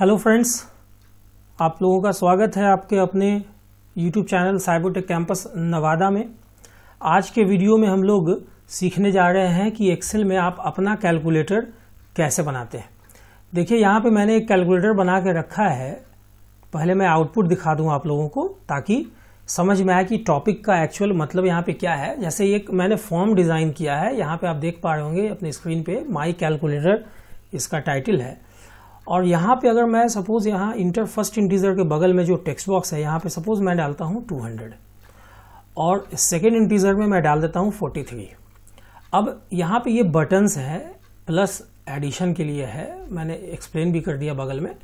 hello friends आप लोगों का स्वागत है आपके अपने YouTube channel Cybotech campus Nawada में आज के वीडियो में हम लोग सीखने जा रहे हैं कि एक्सेल में आप अपना कैलकुलेटर कैसे बनाते हैं देखिए यहाँ पे मैंने एक कैलकुलेटर बना के रखा है पहले मैं आउटपुट दिखा दूँ आप लोगों को ताकि समझ में आए कि टॉपिक का एक्चुअल मतलब यहाँ पे क्या है जैसे एक मैंने फॉर्म डिज़ाइन किया है यहाँ पे आप देख पा रहे होंगे अपने स्क्रीन पे माई कैलकुलेटर इसका टाइटल है और यहाँ पे अगर मैं सपोज यहाँ इंटर फर्स्ट इंटीजर के बगल में जो टेक्स्ट बॉक्स है यहाँ पे सपोज मैं डालता हूँ 200 और सेकेंड इंटीजर में मैं डाल देता हूँ 43 अब यहाँ पे ये बटन्स है प्लस एडिशन के लिए है मैंने एक्सप्लेन भी कर दिया बगल में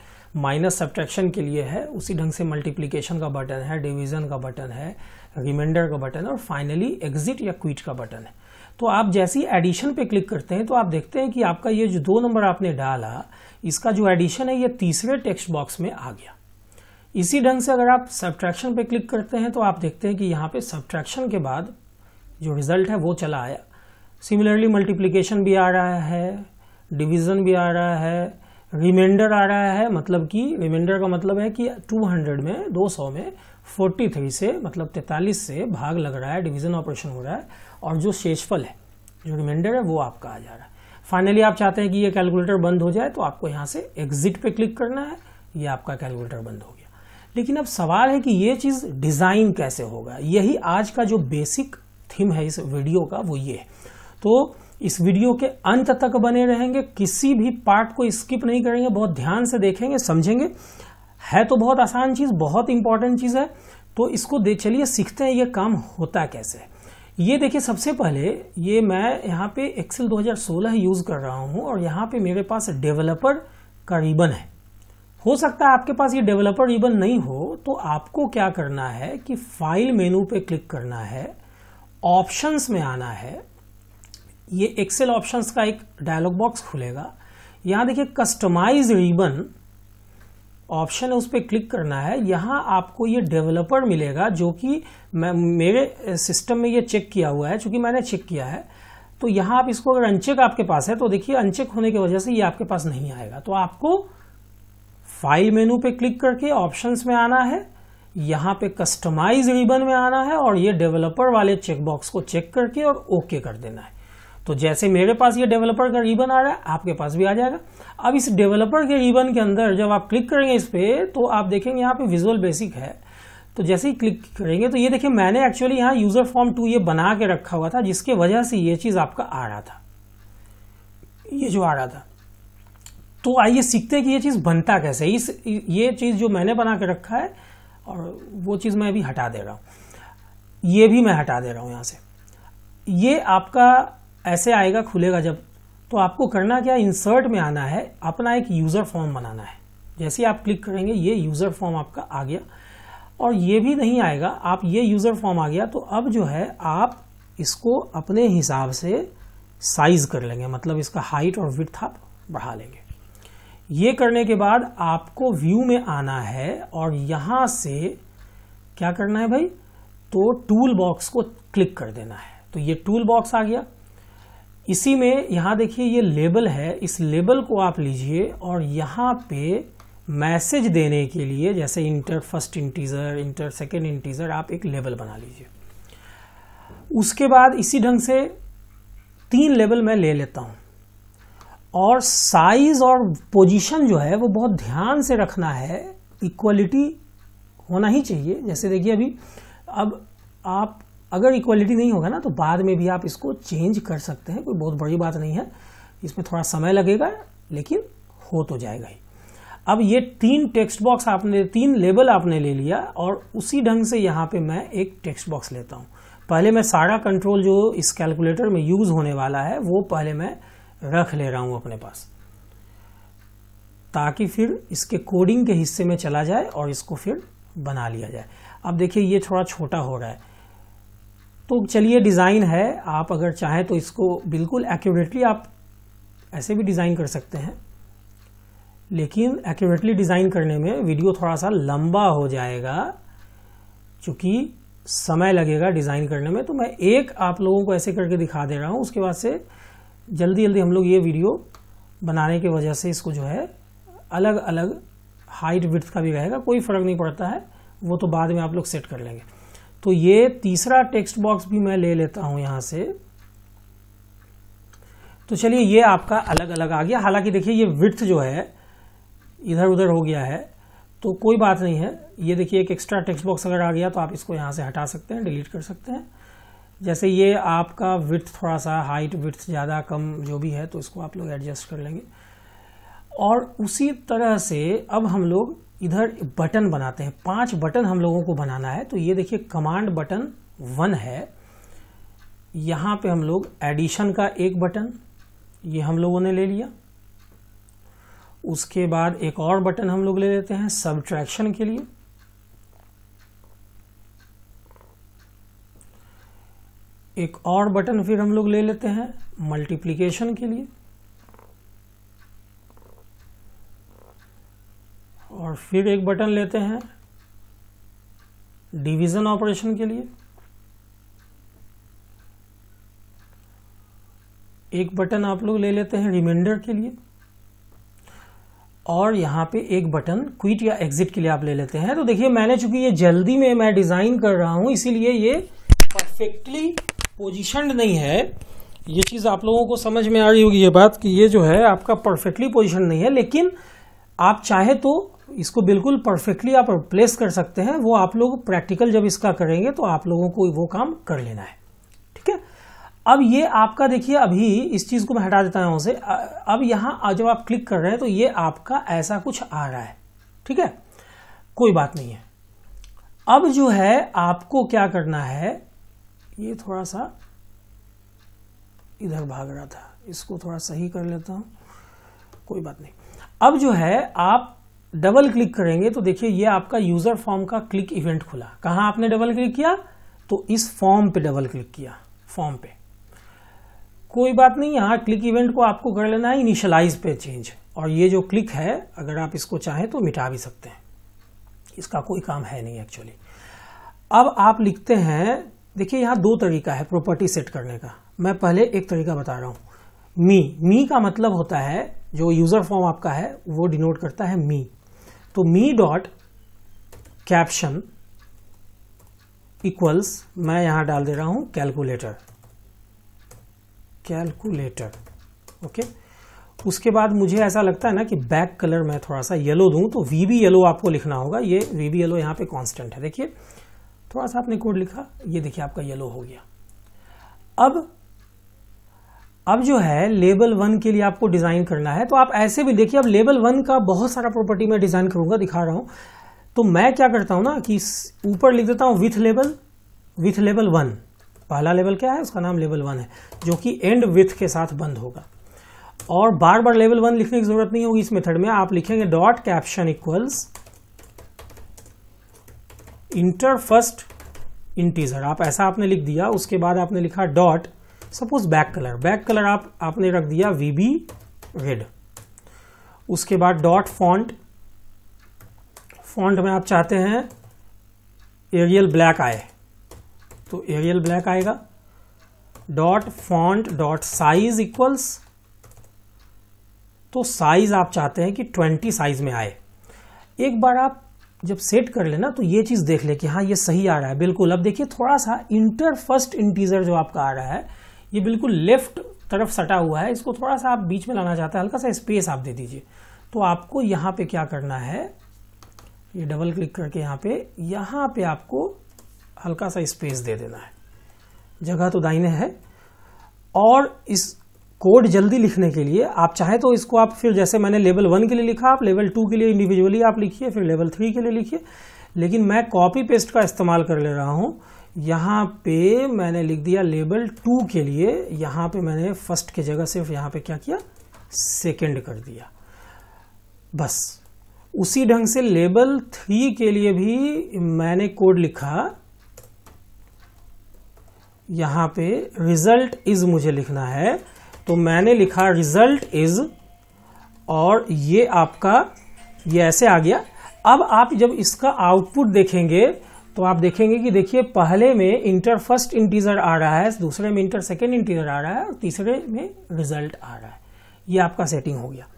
माइनस सब्ट्रैक्शन के लिए है उसी ढंग से मल्टीप्लीकेशन का बटन है डिविजन का बटन है रिमाइंडर का बटन और फाइनली एग्जिट या क्विट का बटन है तो आप जैसे ही एडिशन पे क्लिक करते हैं तो आप देखते हैं कि आपका ये जो दो नंबर आपने डाला इसका जो एडिशन है ये तीसरे टेक्स्ट बॉक्स में आ गया इसी ढंग से अगर आप सब्ट्रैक्शन पे क्लिक करते हैं तो आप देखते हैं कि यहाँ पे सब्ट्रैक्शन के बाद जो रिजल्ट है वो चला आया सिमिलरली मल्टीप्लिकेशन भी आ रहा है डिविजन भी आ रहा है रिमाइंडर आ रहा है मतलब कि रिमाइंडर का मतलब है कि 200 में 200 में 43 से मतलब 43 से भाग लग रहा है डिवीज़न ऑपरेशन हो रहा है और जो शेषफल है जो रिमाइंडर है वो आपका आ जा रहा है फाइनली आप चाहते हैं कि ये कैलकुलेटर बंद हो जाए तो आपको यहाँ से एग्जिट पे क्लिक करना है ये आपका कैलकुलेटर बंद हो गया लेकिन अब सवाल है कि ये चीज़ डिज़ाइन कैसे होगा यही आज का जो बेसिक थीम है इस वीडियो का वो ये है तो इस वीडियो के अंत तक बने रहेंगे किसी भी पार्ट को स्किप नहीं करेंगे बहुत ध्यान से देखेंगे समझेंगे है तो बहुत आसान चीज़ बहुत इंपॉर्टेंट चीज़ है तो इसको देख चलिए सीखते हैं ये काम होता कैसे है ये देखिए सबसे पहले ये मैं यहाँ पे एक्सेल 2016 यूज़ कर रहा हूँ और यहाँ पे मेरे पास डेवलपर का रिबन है हो सकता है आपके पास ये डेवलपर रिबन नहीं हो तो आपको क्या करना है कि फाइल मेनू पे क्लिक करना है ऑप्शंस में आना है ये एक्सेल ऑप्शंस का एक डायलॉग बॉक्स खुलेगा यहाँ देखिए कस्टमाइज रिबन ऑप्शन है उस पर क्लिक करना है यहाँ आपको ये डेवलपर मिलेगा जो कि मेरे सिस्टम में ये चेक किया हुआ है चूँकि मैंने चेक किया है तो यहाँ आप इसको अगर अनचेक आपके पास है तो देखिए अनचेक होने की वजह से ये आपके पास नहीं आएगा तो आपको फाइल मेनू पे क्लिक करके ऑप्शंस में आना है यहाँ पे कस्टमाइज रिबन में आना है और ये डेवलपर वाले चेकबॉक्स को चेक करके और ओके कर देना है तो जैसे मेरे पास ये डेवलपर का रिबन आ रहा है आपके पास भी आ जाएगा अब इस डेवलपर के रिबन के अंदर जब आप क्लिक करेंगे इस पर तो आप देखेंगे यहाँ पे विजुअल बेसिक है तो जैसे ही क्लिक करेंगे तो ये देखिए मैंने एक्चुअली यहाँ यूजर फॉर्म टू ये बना के रखा हुआ था जिसके वजह से ये चीज़ आपका आ रहा था ये जो आ रहा था तो आइए सीखते हैं कि ये चीज़ बनता कैसे इस ये चीज़ जो मैंने बना के रखा है और वो चीज़ मैं अभी हटा दे रहा हूँ ये भी मैं हटा दे रहा हूँ यहाँ से ये आपका ऐसे आएगा खुलेगा जब तो आपको करना क्या इंसर्ट में आना है अपना एक यूज़र फॉर्म बनाना है जैसे आप क्लिक करेंगे ये यूज़र फॉर्म आपका आ गया और ये भी नहीं आएगा आप ये यूज़र फॉर्म आ गया तो अब जो है आप इसको अपने हिसाब से साइज़ कर लेंगे मतलब इसका हाइट और विथ आप बढ़ा लेंगे ये करने के बाद आपको व्यू में आना है और यहाँ से क्या करना है भाई तो टूल बॉक्स को क्लिक कर देना है तो ये टूल बॉक्स आ गया इसी में यहाँ देखिए ये लेबल है इस लेबल को आप लीजिए और यहाँ पे मैसेज देने के लिए जैसे enter first integer enter second integer आप एक लेबल बना लीजिए उसके बाद इसी ढंग से तीन लेबल मैं ले लेता हूँ और साइज़ और पोजीशन जो है वो बहुत ध्यान से रखना है इक्वलिटी होना ही चाहिए जैसे देखिए अभी अब आप अगर इक्वालिटी नहीं होगा ना तो बाद में भी आप इसको चेंज कर सकते हैं कोई बहुत बड़ी बात नहीं है इसमें थोड़ा समय लगेगा लेकिन हो तो जाएगा ही अब ये तीन टेक्स्ट बॉक्स आपने तीन लेबल आपने ले लिया और उसी ढंग से यहाँ पे मैं एक टेक्स्ट बॉक्स लेता हूँ पहले मैं सारा कंट्रोल जो इस कैलकुलेटर में यूज होने वाला है वो पहले मैं रख ले रहा हूँ अपने पास ताकि फिर इसके कोडिंग के हिस्से में चला जाए और इसको फिर बना लिया जाए अब देखिए ये थोड़ा छोटा हो रहा है तो चलिए डिज़ाइन है आप अगर चाहें तो इसको बिल्कुल एक्यूरेटली आप ऐसे भी डिज़ाइन कर सकते हैं लेकिन एक्यूरेटली डिज़ाइन करने में वीडियो थोड़ा सा लंबा हो जाएगा चूँकि समय लगेगा डिज़ाइन करने में तो मैं एक आप लोगों को ऐसे करके दिखा दे रहा हूँ उसके बाद से जल्दी जल्दी हम लोग ये वीडियो बनाने की वजह से इसको जो है अलग अलग हाइट विथ का भी रहेगा कोई फ़र्क नहीं पड़ता है वो तो बाद में आप लोग सेट कर लेंगे तो ये तीसरा टेक्स्ट बॉक्स भी मैं ले लेता हूं यहां से तो चलिए ये आपका अलग अलग आ गया हालांकि देखिए ये विथ जो है इधर उधर हो गया है तो कोई बात नहीं है ये देखिए एक एक्स्ट्रा टेक्स्ट बॉक्स अगर आ गया तो आप इसको यहाँ से हटा सकते हैं डिलीट कर सकते हैं जैसे ये आपका विथ थोड़ा सा हाइट विथ ज़्यादा कम जो भी है तो इसको आप लोग एडजस्ट कर लेंगे और उसी तरह से अब हम लोग इधर बटन बनाते हैं पांच बटन हम लोगों को बनाना है तो ये देखिए कमांड बटन वन है यहाँ पे हम लोग एडिशन का एक बटन ये हम लोगों ने ले लिया उसके बाद एक और बटन हम लोग ले लेते हैं सब्ट्रैक्शन के लिए एक और बटन फिर हम लोग ले लेते हैं मल्टीप्लिकेशन के लिए और फिर एक बटन लेते हैं डिवीज़न ऑपरेशन के लिए एक बटन आप लोग ले लेते हैं रिमाइंडर के लिए और यहाँ पे एक बटन क्विट या एग्जिट के लिए आप ले लेते हैं तो देखिए मैंने चूंकि ये जल्दी में मैं डिज़ाइन कर रहा हूं इसीलिए ये परफेक्टली पोजिशन नहीं है ये चीज़ आप लोगों को समझ में आ रही होगी ये बात कि ये जो है आपका परफेक्टली पोजिशन नहीं है लेकिन आप चाहे तो इसको बिल्कुल परफेक्टली आप रिप्लेस कर सकते हैं वो आप लोग प्रैक्टिकल जब इसका करेंगे तो आप लोगों को वो काम कर लेना है ठीक है अब ये आपका देखिए अभी इस चीज़ को मैं हटा देता हूँ यहाँ से अब यहाँ जब आप क्लिक कर रहे हैं तो ये आपका ऐसा कुछ आ रहा है ठीक है कोई बात नहीं है अब जो है आपको क्या करना है ये थोड़ा सा इधर भाग रहा था इसको थोड़ा सही कर लेता हूँ कोई बात नहीं अब जो है आप डबल क्लिक करेंगे तो देखिए ये आपका यूजर फॉर्म का क्लिक इवेंट खुला कहा आपने डबल क्लिक किया तो इस फॉर्म पे डबल क्लिक किया फॉर्म पे कोई बात नहीं यहां क्लिक इवेंट को आपको कर लेना है इनिशलाइज पे चेंज और ये जो क्लिक है अगर आप इसको चाहें तो मिटा भी सकते हैं इसका कोई काम है नहीं एक्चुअली अब आप लिखते हैं देखिए यहां दो तरीका है प्रॉपर्टी सेट करने का मैं पहले एक तरीका बता रहा हूं मी मी का मतलब होता है जो यूजर फॉर्म आपका है वो डिनोट करता है मी तो मी डॉट कैप्शन इक्वल्स मैं यहां डाल दे रहा हूं कैलकुलेटर कैलकुलेटर ओके उसके बाद मुझे ऐसा लगता है ना कि बैक कलर मैं थोड़ा सा येलो दूं तो वी बी येलो आपको लिखना होगा ये वी बी येलो यहां पे कांस्टेंट है देखिए थोड़ा सा आपने कोड लिखा ये देखिए आपका येलो हो गया अब अब जो है लेवल वन के लिए आपको डिज़ाइन करना है तो आप ऐसे भी देखिए अब लेवल वन का बहुत सारा प्रॉपर्टी मैं डिज़ाइन करूंगा दिखा रहा हूं तो मैं क्या करता हूं ना कि ऊपर लिख देता हूं with level with level one पहला लेवल क्या है उसका नाम लेवल वन है जो कि एंड विथ के साथ बंद होगा और बार बार लेवल वन लिखने की जरूरत नहीं होगी इस मेथड में आप लिखेंगे dot caption equals enter first integer आप ऐसा आपने लिख दिया उसके बाद आपने लिखा dot suppose back colour back colour आप आपने रख दिया वीबी रेड उसके बाद डॉट फॉन्ट फॉन्ट में आप चाहते हैं एरियल ब्लैक आए तो एरियल ब्लैक आएगा dot font dot size equals तो साइज आप चाहते हैं कि 20 साइज में आए एक बार आप जब सेट कर लेना तो ये चीज़ देख ले कि हाँ ये सही आ रहा है बिल्कुल अब देखिए थोड़ा सा इंटर फर्स्ट इंटीजर जो आपका आ रहा है ये बिल्कुल लेफ्ट तरफ सटा हुआ है इसको थोड़ा सा आप बीच में लाना चाहते हैं हल्का सा स्पेस आप दे दीजिए तो आपको यहाँ पे क्या करना है ये डबल क्लिक करके यहाँ पे यहाँ पे आपको हल्का सा स्पेस दे देना है जगह तो दाइने है और इस कोड जल्दी लिखने के लिए आप चाहे तो इसको आप फिर जैसे मैंने लेवल वन के लिए लिखा आप लेवल टू के लिए इंडिविजुअली आप लिखिए फिर लेवल थ्री के लिए लिखिए लेकिन मैं कॉपी पेस्ट का इस्तेमाल कर ले रहा हूँ यहाँ पे मैंने लिख दिया लेबल टू के लिए यहाँ पे मैंने फर्स्ट के जगह सिर्फ यहाँ पे क्या किया सेकंड कर दिया बस उसी ढंग से लेबल थ्री के लिए भी मैंने कोड लिखा यहाँ पे रिजल्ट इज मुझे लिखना है तो मैंने लिखा रिजल्ट इज और ये आपका ये ऐसे आ गया अब आप जब इसका आउटपुट देखेंगे तो आप देखेंगे कि देखिए पहले में इंटर फर्स्ट इंटीजर आ रहा है दूसरे में इंटर सेकेंड इंटीजर आ रहा है और तीसरे में रिजल्ट आ रहा है ये आपका सेटिंग हो गया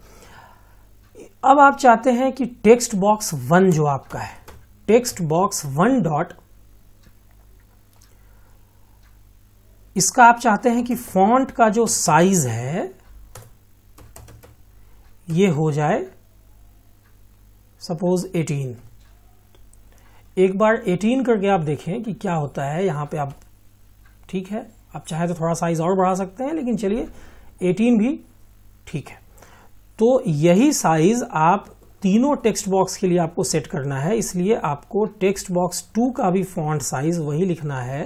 अब आप चाहते हैं कि टेक्स्ट बॉक्स वन जो आपका है टेक्स्ट बॉक्स वन डॉट इसका आप चाहते हैं कि फॉन्ट का जो साइज है ये हो जाए सपोज एक बार 18 करके आप देखें कि क्या होता है यहाँ पे आप ठीक है आप चाहे तो थोड़ा साइज और बढ़ा सकते हैं लेकिन चलिए 18 भी ठीक है तो यही साइज आप तीनों टेक्स्ट बॉक्स के लिए आपको सेट करना है इसलिए आपको टेक्स्ट बॉक्स टू का भी फॉन्ट साइज वही लिखना है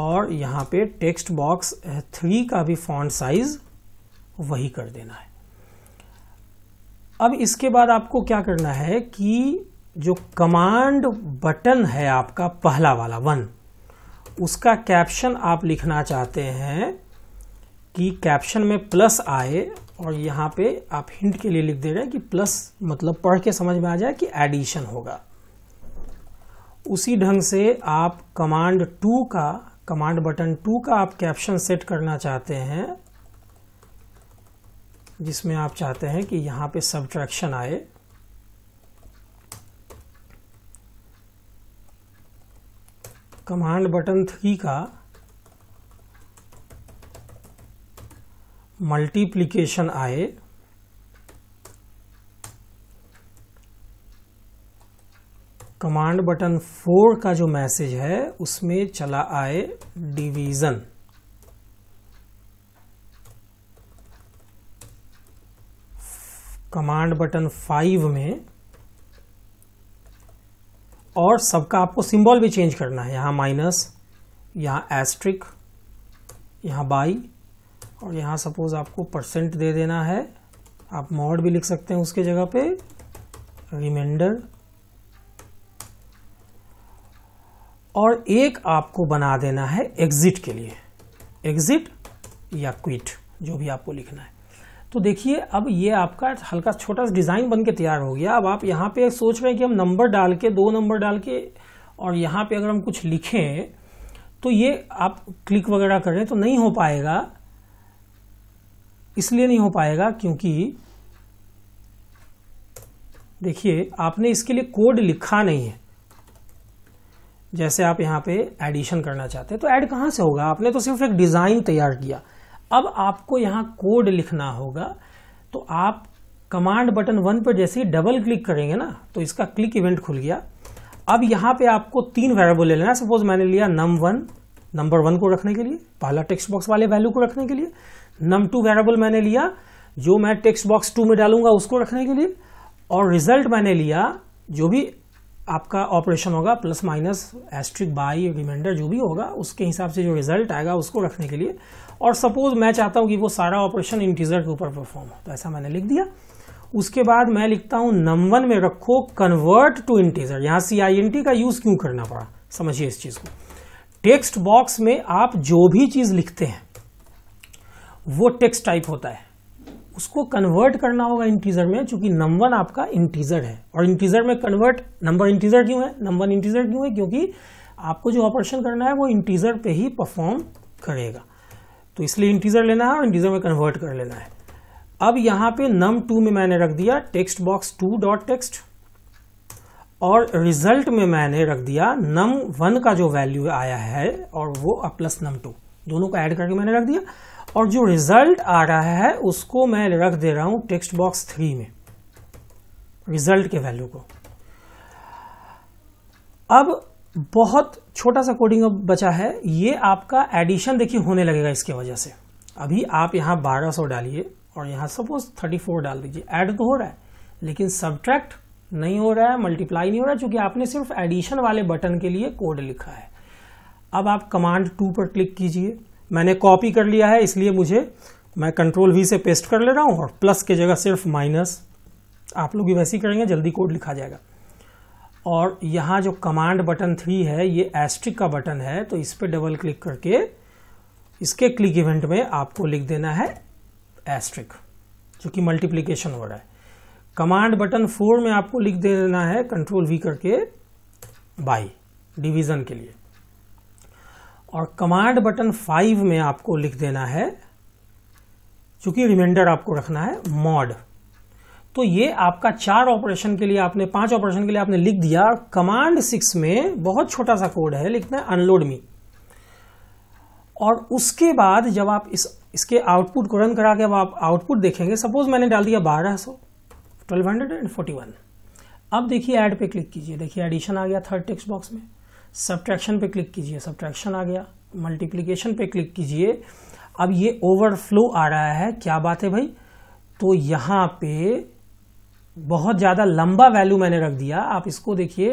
और यहाँ पे टेक्स्ट बॉक्स थ्री का भी फॉन्ट साइज वही कर देना है अब इसके बाद आपको क्या करना है कि जो कमांड बटन है आपका पहला वाला वन उसका कैप्शन आप लिखना चाहते हैं कि कैप्शन में प्लस आए और यहाँ पे आप हिंट के लिए लिख दे रहे हैं कि प्लस मतलब पढ़ के समझ में आ जाए कि एडिशन होगा उसी ढंग से आप कमांड टू का कमांड बटन टू का आप कैप्शन सेट करना चाहते हैं जिसमें आप चाहते हैं कि यहाँ पे सब्ट्रैक्शन आए कमांड बटन थ्री का मल्टीप्लिकेशन आए कमांड बटन फोर का जो मैसेज है उसमें चला आए डिवीजन कमांड बटन फाइव में और सबका आपको सिंबल भी चेंज करना है यहाँ माइनस यहाँ एस्ट्रिक यहाँ बाई और यहाँ सपोज आपको परसेंट दे देना है आप मॉड भी लिख सकते हैं उसके जगह पे रिमाइंडर और एक आपको बना देना है एग्जिट के लिए एग्जिट या क्विट जो भी आपको लिखना है तो देखिए अब ये आपका हल्का छोटा सा डिज़ाइन बन के तैयार हो गया अब आप यहाँ पे सोच रहे हैं कि हम नंबर डाल के दो नंबर डाल के और यहाँ पे अगर हम कुछ लिखें तो ये आप क्लिक वगैरह करें तो नहीं हो पाएगा इसलिए नहीं हो पाएगा क्योंकि देखिए आपने इसके लिए कोड लिखा नहीं है जैसे आप यहाँ पे एडिशन करना चाहते हैं तो ऐड कहाँ से होगा आपने तो सिर्फ एक डिज़ाइन तैयार किया अब आपको यहाँ कोड लिखना होगा तो आप कमांड बटन वन पर जैसे ही डबल क्लिक करेंगे ना तो इसका क्लिक इवेंट खुल गया अब यहाँ पे आपको तीन वेरिएबल ले लेना सपोज मैंने लिया नम वन नंबर वन को रखने के लिए पहला टेक्स्ट बॉक्स वाले वैल्यू को रखने के लिए नम टू वेरेबल मैंने लिया जो मैं टेक्स्ट बॉक्स टू में डालूंगा उसको रखने के लिए और रिजल्ट मैंने लिया जो भी आपका ऑपरेशन होगा plus minus asterisk by reminder जो भी होगा उसके हिसाब से जो रिजल्ट आएगा उसको रखने के लिए और सपोज मैं चाहता हूँ कि वो सारा ऑपरेशन इंटीजर के ऊपर परफॉर्म हो तो ऐसा मैंने लिख दिया उसके बाद मैं लिखता हूँ वन में रखो कन्वर्ट टू इंटीजर यहाँ सी आई एन टी का यूज क्यों करना पड़ा समझिए इस चीज को टेक्स्ट बॉक्स में आप जो भी चीज लिखते हैं वो टेक्स्ट टाइप होता है उसको कन्वर्ट करना होगा इंटीजर में चूंकि नंबर आपका इंटीजर है और इंटीजर में कन्वर्ट नंबर इंटीजर क्यों है नंबर इंटीजर क्यों है क्योंकि आपको जो ऑपरेशन करना है वो इंटीजर पे ही परफॉर्म करेगा तो इसलिए इंटीजर लेना है और इंटीजर में कन्वर्ट कर लेना है अब यहां पे नम टू में मैंने रख दिया text box two dot text और रिजल्ट में मैंने रख दिया नम वन का जो वैल्यू आया है और वो अब प्लस नम टू दोनों को ऐड करके मैंने रख दिया और जो रिजल्ट आ रहा है उसको मैं रख दे रहा हूं टेक्स्ट बॉक्स थ्री में रिजल्ट के वैल्यू को अब बहुत छोटा सा कोडिंग अब बचा है ये आपका एडिशन देखिए होने लगेगा इसके वजह से अभी आप यहाँ 1200 डालिए और यहाँ सपोज 34 डाल दीजिए ऐड तो हो रहा है लेकिन सब्ट्रैक्ट नहीं हो रहा है मल्टीप्लाई नहीं हो रहा है क्योंकि आपने सिर्फ एडिशन वाले बटन के लिए कोड लिखा है अब आप कमांड टू पर क्लिक कीजिए मैंने कॉपी कर लिया है इसलिए मुझे मैं कंट्रोल वी से पेस्ट कर ले रहा हूँ और प्लस के जगह सिर्फ माइनस आप लोग भी वैसे ही करेंगे जल्दी कोड लिखा जाएगा और यहाँ जो कमांड बटन थ्री है ये एस्ट्रिक का बटन है तो इस पर डबल क्लिक करके इसके क्लिक इवेंट में आपको लिख देना है एस्ट्रिक जो कि मल्टीप्लीकेशन हो रहा है कमांड बटन फोर में आपको लिख देना है कंट्रोल वी करके बाई डिवीजन के लिए और कमांड बटन फाइव में आपको लिख देना है चूंकि रिमाइंडर आपको रखना है मॉड तो ये आपका चार ऑपरेशन के लिए आपने पांच ऑपरेशन के लिए आपने लिख दिया कमांड सिक्स में बहुत छोटा सा कोड है लिखना है अनलोड मी और उसके बाद जब आप इस इसके आउटपुट को रन करा के अब आप आउटपुट देखेंगे सपोज मैंने डाल दिया बारह सौ twelve hundred and forty one अब देखिए ऐड पे क्लिक कीजिए देखिए एडिशन आ गया थर्ड टेक्स्ट बॉक्स में सब्ट्रैक्शन पे क्लिक कीजिए सब्ट्रैक्शन आ गया मल्टीप्लीकेशन पे क्लिक कीजिए अब ये ओवरफ्लो आ रहा है क्या बात है भाई तो यहाँ पे बहुत ज़्यादा लंबा वैल्यू मैंने रख दिया आप इसको देखिए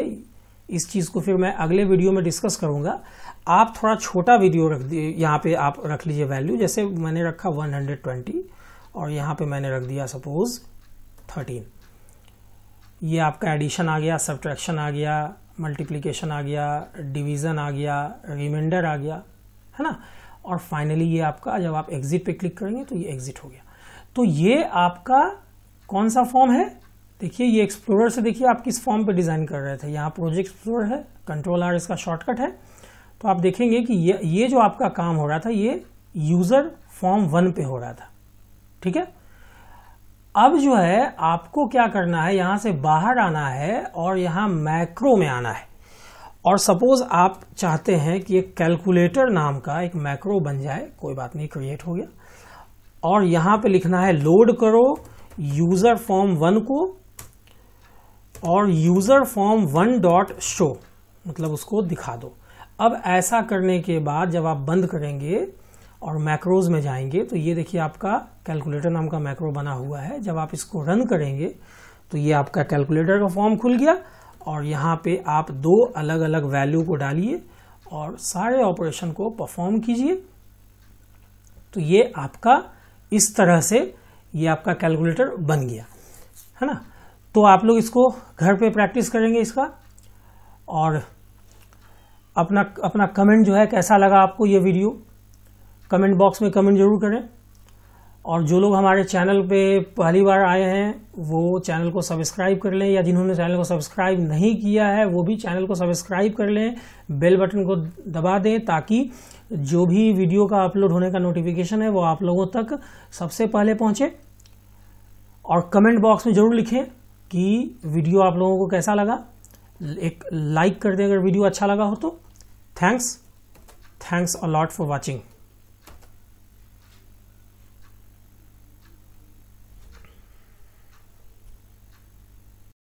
इस चीज़ को फिर मैं अगले वीडियो में डिस्कस करूंगा आप थोड़ा छोटा वीडियो रख दिए यहाँ पे आप रख लीजिए वैल्यू जैसे मैंने रखा 120 और यहाँ पे मैंने रख दिया सपोज 13 ये आपका एडिशन आ गया सब्ट्रैक्शन आ गया मल्टीप्लिकेशन आ गया डिवीज़न आ गया रिमाइंडर आ गया है ना और फाइनली ये आपका जब आप एग्ज़िट पे क्लिक करेंगे तो ये एग्ज़िट हो गया तो ये आपका कौन सा फॉर्म है देखिए ये एक्सप्लोरर से देखिए आप किस फॉर्म पे डिज़ाइन कर रहे थे यहाँ प्रोजेक्ट एक्सप्लोरर है कंट्रोल आर इसका शॉर्टकट है तो आप देखेंगे कि ये ये जो आपका काम हो रहा था ये यूज़र फॉर्म वन पे हो रहा था ठीक है अब जो है आपको क्या करना है यहाँ से बाहर आना है और यहाँ मैक्रो में आना है और सपोज आप चाहते हैं कि एक कैलकुलेटर नाम का एक मैक्रो बन जाए कोई बात नहीं क्रिएट हो गया और यहाँ पे लिखना है लोड करो यूज़र फॉर्म वन को और user form one dot show मतलब उसको दिखा दो अब ऐसा करने के बाद जब आप बंद करेंगे और मैक्रोज में जाएंगे तो ये देखिए आपका कैलकुलेटर नाम का मैक्रो बना हुआ है जब आप इसको रन करेंगे तो ये आपका कैलकुलेटर का फॉर्म खुल गया और यहाँ पे आप दो अलग अलग वैल्यू को डालिए और सारे ऑपरेशन को परफॉर्म कीजिए तो ये आपका इस तरह से ये आपका कैलकुलेटर बन गया है ना तो आप लोग इसको घर पे प्रैक्टिस करेंगे इसका और अपना अपना कमेंट जो है कैसा लगा आपको ये वीडियो कमेंट बॉक्स में कमेंट जरूर करें और जो लोग हमारे चैनल पे पहली बार आए हैं वो चैनल को सब्सक्राइब कर लें या जिन्होंने चैनल को सब्सक्राइब नहीं किया है वो भी चैनल को सब्सक्राइब कर लें बेल बटन को दबा दें ताकि जो भी वीडियो का अपलोड होने का नोटिफिकेशन है वो आप लोगों तक सबसे पहले पहुंचे और कमेंट बॉक्स में जरूर लिखें कि वीडियो आप लोगों को कैसा लगा एक लाइक कर दें अगर वीडियो अच्छा लगा हो तो thanks thanks a lot for watching